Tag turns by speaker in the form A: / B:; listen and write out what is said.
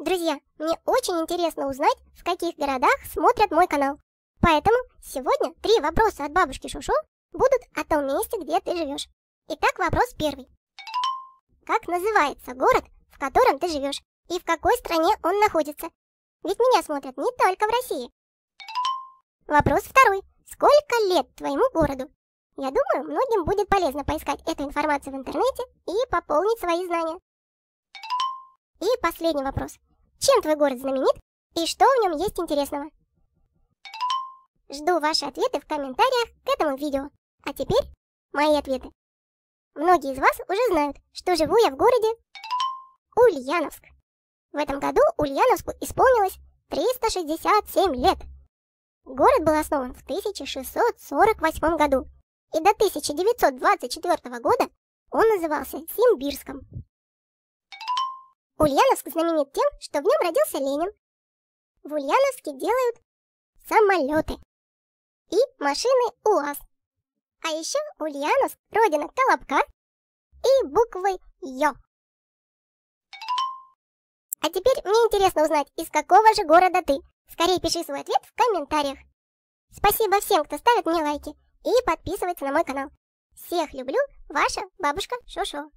A: Друзья, мне очень интересно узнать, в каких городах смотрят мой канал. Поэтому сегодня три вопроса от бабушки Шушу будут о том месте, где ты живешь. Итак, вопрос первый. Как называется город, в котором ты живешь, и в какой стране он находится? Ведь меня смотрят не только в России. Вопрос второй. Сколько лет твоему городу? Я думаю, многим будет полезно поискать эту информацию в интернете и пополнить свои знания. И последний вопрос. Чем твой город знаменит и что в нем есть интересного? Жду ваши ответы в комментариях к этому видео. А теперь мои ответы. Многие из вас уже знают, что живу я в городе Ульяновск. В этом году Ульяновску исполнилось 367 лет. Город был основан в 1648 году, и до 1924 года он назывался Симбирском. Ульяновск знаменит тем, что в нем родился Ленин. В Ульяновске делают самолеты и машины УАЗ. А еще Ульяновск – родина Колобка и буквы Ё. А теперь мне интересно узнать, из какого же города ты. Скорее пиши свой ответ в комментариях. Спасибо всем, кто ставит мне лайки и подписывается на мой канал.
B: Всех люблю, ваша бабушка Шошо.